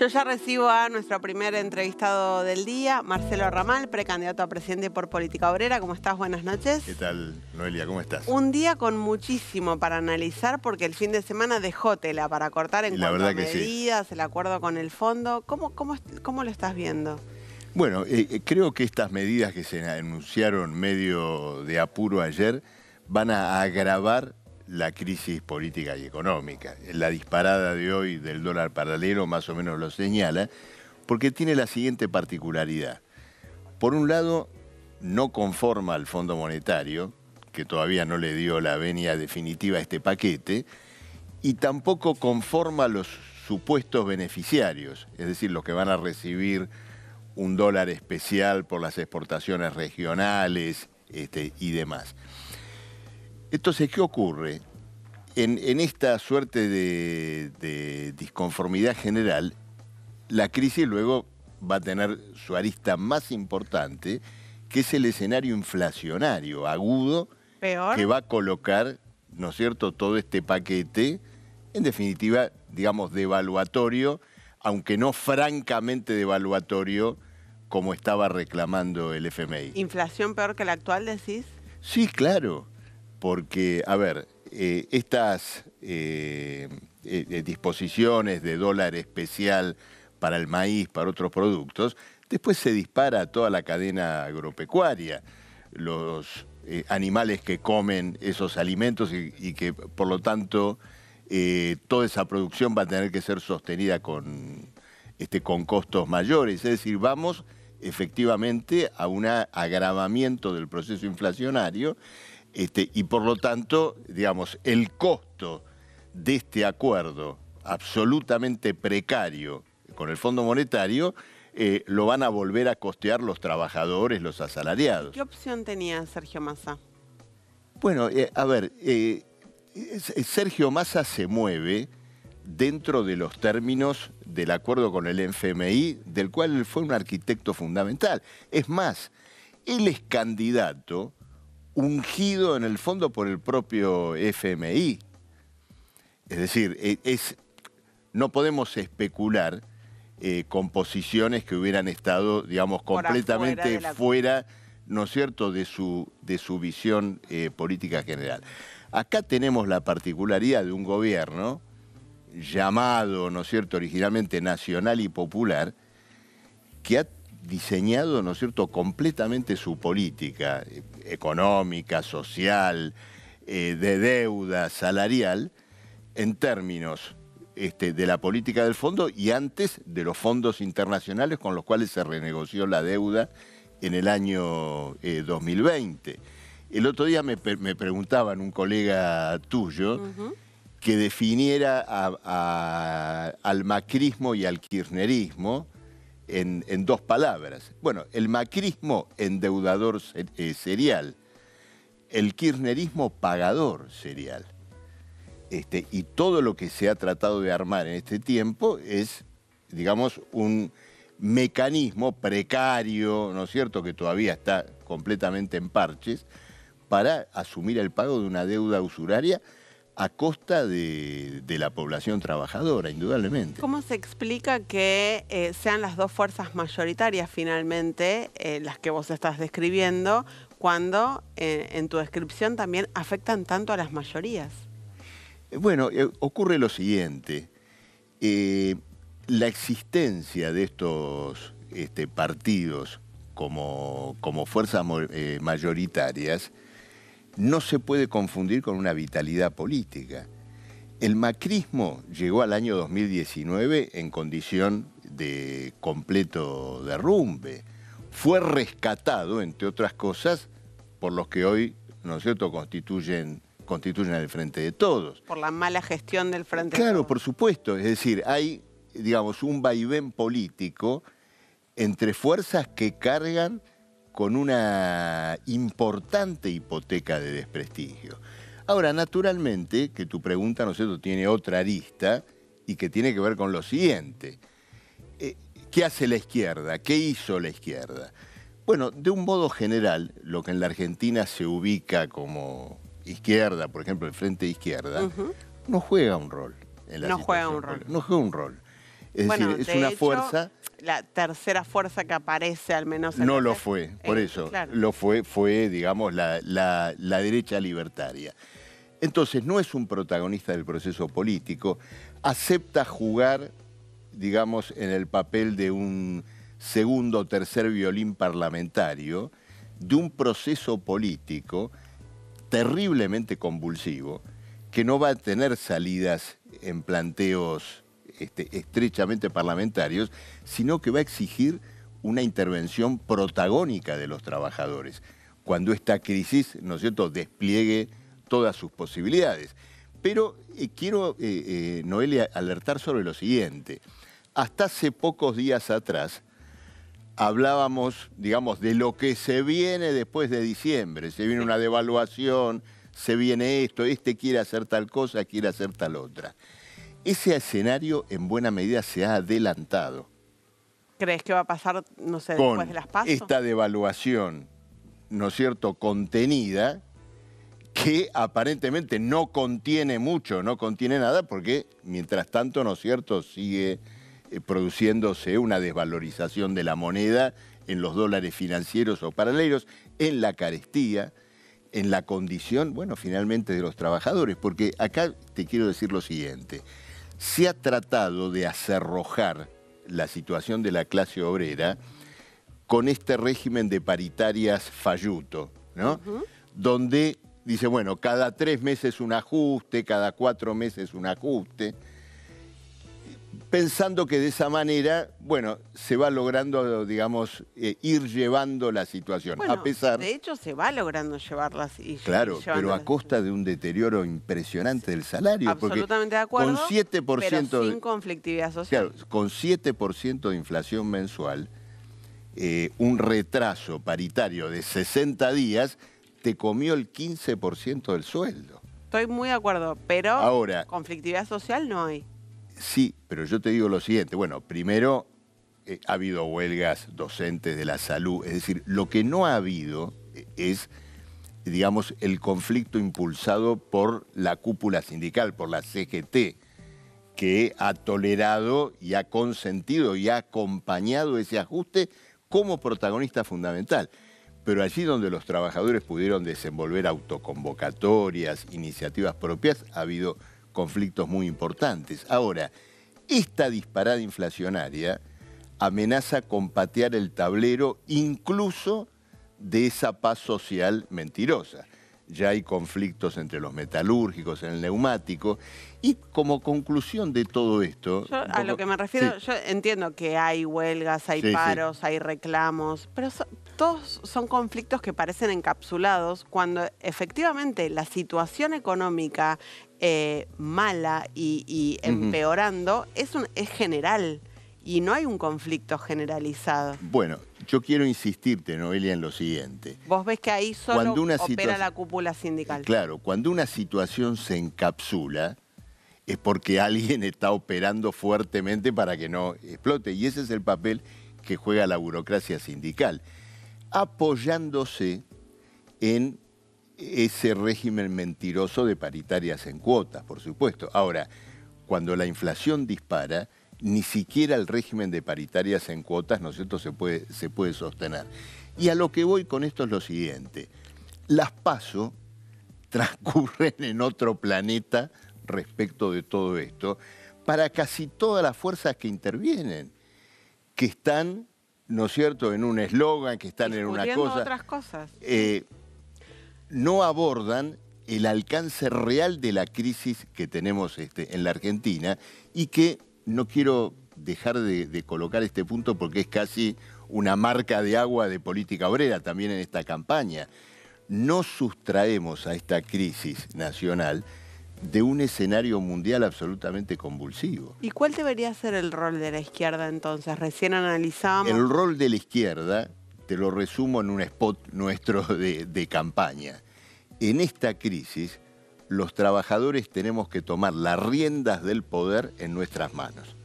Yo ya recibo a nuestro primer entrevistado del día, Marcelo Ramal, precandidato a presidente por Política Obrera. ¿Cómo estás? Buenas noches. ¿Qué tal, Noelia? ¿Cómo estás? Un día con muchísimo para analizar porque el fin de semana dejó tela para cortar en cuanto a medidas, el acuerdo con el fondo. ¿Cómo, cómo, lo estás viendo? Bueno, eh, eh, creo que estas medidas que se anunciaron medio de apuro ayer van a agravar la crisis política y económica. La disparada de hoy del dólar paralelo más o menos lo señala, porque tiene la siguiente particularidad. Por un lado, no conforma al Fondo Monetario, que todavía no le dio la venia definitiva a este paquete, y tampoco conforma los supuestos beneficiarios, es decir, los que van a recibir un dólar especial por las exportaciones regionales este, y demás. Entonces, ¿qué ocurre? En, esta suerte de, disconformidad general, la crisis luego va a tener su arista más importante, que es el escenario inflacionario agudo que va a colocar, ¿no es cierto?, todo este paquete, en definitiva, digamos, devaluatorio, aunque no francamente devaluatorio como estaba reclamando el FMI. ¿Inflación peor que la actual, decís? Sí, claro porque, a ver, eh, estas eh, eh, disposiciones de dólar especial para el maíz, para otros productos, después se dispara toda la cadena agropecuaria. Los animales que comen esos alimentos y, que, por lo tanto, toda esa producción va a tener que ser sostenida con, este, con costos mayores. Es decir, vamos efectivamente a un agravamiento del proceso inflacionario este, y por lo tanto, digamos, el costo de este acuerdo absolutamente precario con el Fondo Monetario eh, lo van a volver a costear los trabajadores, los asalariados. ¿Qué opción tenía Sergio Massa? Bueno, eh, a ver, eh, Sergio Massa se mueve dentro de los términos del acuerdo con el FMI, del cual él fue un arquitecto fundamental. Es más, él es candidato ungido en el fondo por el propio FMI. Es decir, e, es, no podemos especular eh, con posiciones que hubieran estado, digamos, completamente fuera, ¿no es cierto?, de su, de su visión eh, política general. Acá tenemos la particularidad de un gobierno llamado, ¿no es cierto?, originalmente nacional y popular, que ha diseñado, ¿no es cierto?, completamente su política eh, económica, social, eh, de deuda, salarial, en términos este, de la política del fondo y antes de los fondos internacionales con los cuales se renegoció la deuda en el año 2020. Eh, el otro día me, preguntaban un colega tuyo que definiera al macrismo y al kirchnerismo en, dos palabras. Bueno, el macrismo endeudador eh, serial, el kirchnerismo pagador serial. Este, y todo lo que se ha tratado de armar en este tiempo es, digamos, un mecanismo precario, ¿no es cierto?, que todavía está completamente en parches, para asumir el pago de una deuda usuraria a costa de, la población trabajadora, indudablemente. ¿Cómo se explica que eh, sean las dos fuerzas mayoritarias finalmente eh, las que vos estás describiendo cuando eh, en tu descripción también afectan tanto a las mayorías? Bueno, ocurre lo siguiente. la existencia de estos este, partidos como fuerzas mayoritarias no se puede confundir con una vitalidad política. El macrismo llegó al año 2019 en condición de completo derrumbe. Fue rescatado, entre otras cosas, por los que hoy, ¿no es cierto?, constituyen, constituyen el Frente de Todos. Por la mala gestión del Frente de Todos. Claro, por supuesto. Es decir, hay, digamos, un vaivén político entre fuerzas que cargan con una importante hipoteca de desprestigio. Ahora, naturalmente, que tu pregunta, ¿no es tiene otra arista y que tiene que ver con lo siguiente. Eh, ¿Qué hace la izquierda? ¿Qué hizo la izquierda? Bueno, de un modo general, lo que en la Argentina se ubica como izquierda, por ejemplo, el frente izquierda, no juega un rol. no juega un rol. No juega un rol. Es decir, es una fuerza la tercera fuerza que aparece, al menos. En no lo fue, por eh, eso. Lo fue, fue, digamos, la derecha libertaria. Entonces, no es un protagonista del proceso político, acepta jugar, digamos, en el papel de un segundo o tercer violín parlamentario, de un proceso político terriblemente convulsivo, que no va a tener salidas en planteos este, estrechamente parlamentarios, sino que va a exigir una intervención protagónica de los trabajadores, cuando esta crisis, ¿no es despliegue todas sus posibilidades. Pero eh, quiero, eh, eh, Noelia, alertar sobre lo siguiente. Hasta hace pocos días atrás hablábamos, digamos, de lo que se viene después de diciembre. Se viene una devaluación, se viene esto, este quiere hacer tal cosa, quiere hacer tal otra ese escenario en buena medida se ha adelantado. ¿Crees que va a pasar, no sé, después de las pasos? Esta devaluación, ¿no es cierto?, contenida, que aparentemente no contiene mucho, no contiene nada, porque mientras tanto, ¿no es cierto?, sigue eh, produciéndose una desvalorización de la moneda en los dólares financieros o paralelos, en la carestía, en la condición, bueno, finalmente de los trabajadores, porque acá te quiero decir lo siguiente, se ha tratado de acerrojar la situación de la clase obrera con este régimen de paritarias falluto, ¿no? Donde dice, bueno, cada tres meses un ajuste, cada cuatro meses un ajuste pensando que de esa manera, bueno, se va logrando, digamos, eh, ir llevando la situación. a pesar... De hecho, se va logrando llevarlas. así claro, pero a costa de un deterioro impresionante del salario. Absolutamente de acuerdo. Con 7%... Pero sin conflictividad social. Claro, con 7% de inflación mensual, eh, un retraso paritario de 60 días te comió el 15% del sueldo. Estoy muy de acuerdo, pero Ahora, conflictividad social no hay. Sí, pero yo te digo lo siguiente. Bueno, primero eh, ha habido huelgas docentes de la salud. Es decir, lo que no ha habido eh, es, digamos, el conflicto impulsado por la cúpula sindical, por la CGT, que ha tolerado y ha consentido y ha acompañado ese ajuste como protagonista fundamental. Pero allí donde los trabajadores pudieron desenvolver autoconvocatorias, iniciativas propias, ha habido conflictos muy importantes. Ahora, esta disparada inflacionaria amenaza con patear el tablero incluso de esa paz social mentirosa. Ya hay conflictos entre los metalúrgicos, en el neumático. Y como conclusión de todo esto... a lo que me refiero, yo entiendo que hay huelgas, hay paros, hay reclamos, pero todos son conflictos que parecen encapsulados cuando efectivamente la situación económica, eh, mala y, empeorando es, un, es general y no hay un conflicto generalizado. Bueno, yo quiero insistirte, Noelia, en lo siguiente. Vos ves que ahí solo cuando una opera la cúpula sindical. Eh, claro, cuando una situación se encapsula es porque alguien está operando fuertemente para que no explote y ese es el papel que juega la burocracia sindical, apoyándose en ese régimen mentiroso de paritarias en cuotas, por supuesto. Ahora, cuando la inflación dispara, ni siquiera el régimen de paritarias en cuotas, ¿no es cierto?, se puede, se puede sostener. Y a lo que voy con esto es lo siguiente. Las PASO transcurren en otro planeta respecto de todo esto para casi todas las fuerzas que intervienen, que están, ¿no es cierto?, en un eslogan, que están en una cosa... otras cosas. Eh, no abordan el alcance real de la crisis que tenemos este, en la Argentina y que no quiero dejar de, colocar este punto porque es casi una marca de agua de política obrera también en esta campaña. No sustraemos a esta crisis nacional de un escenario mundial absolutamente convulsivo. ¿Y cuál debería ser el rol de la izquierda entonces? Recién analizamos... El rol de la izquierda te lo resumo en un spot nuestro de, de campaña. En esta crisis, los trabajadores tenemos que tomar las riendas del poder en nuestras manos.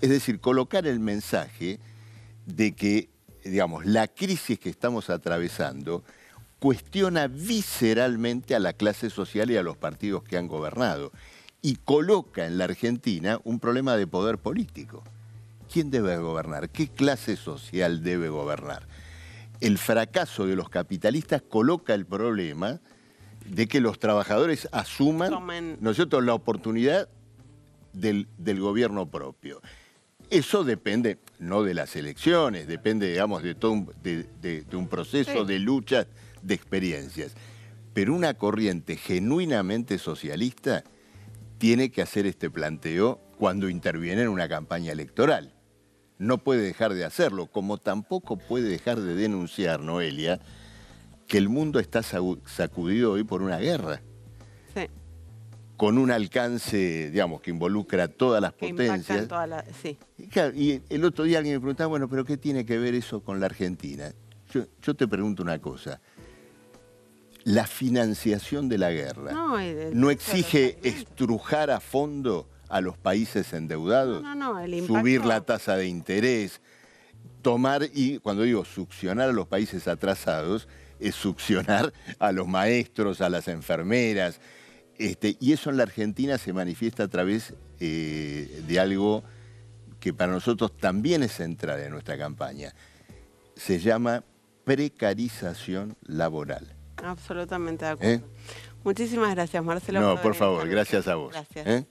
Es decir, colocar el mensaje de que, digamos, la crisis que estamos atravesando cuestiona visceralmente a la clase social y a los partidos que han gobernado y coloca en la Argentina un problema de poder político. ¿Quién debe gobernar? ¿Qué clase social debe gobernar? el fracaso de los capitalistas coloca el problema de que los trabajadores asuman, nosotros la oportunidad del, gobierno propio. Eso depende, no de las elecciones, depende, digamos, de todo un, proceso de lucha, de experiencias. Pero una corriente genuinamente socialista tiene que hacer este planteo cuando interviene en una campaña electoral no puede dejar de hacerlo, como tampoco puede dejar de denunciar, Noelia, que el mundo está sacudido hoy por una guerra. Sí. Con un alcance, digamos, que involucra a todas las potencias. Toda la... sí. y, el otro día alguien me preguntaba, bueno, pero ¿qué tiene que ver eso con la Argentina? Yo, te pregunto una cosa. La financiación de la guerra no exige estrujar a fondo a los países endeudados? Subir la tasa de interés, tomar y, cuando digo succionar a los países atrasados, es succionar a los maestros, a las enfermeras. Este, y eso en la Argentina se manifiesta a través eh, de algo que para nosotros también es central en nuestra campaña. Se llama precarización laboral. Absolutamente de ¿Eh? acuerdo. Muchísimas gracias, Marcelo. No, por, favor, gracias a vos. Gracias. ¿Eh?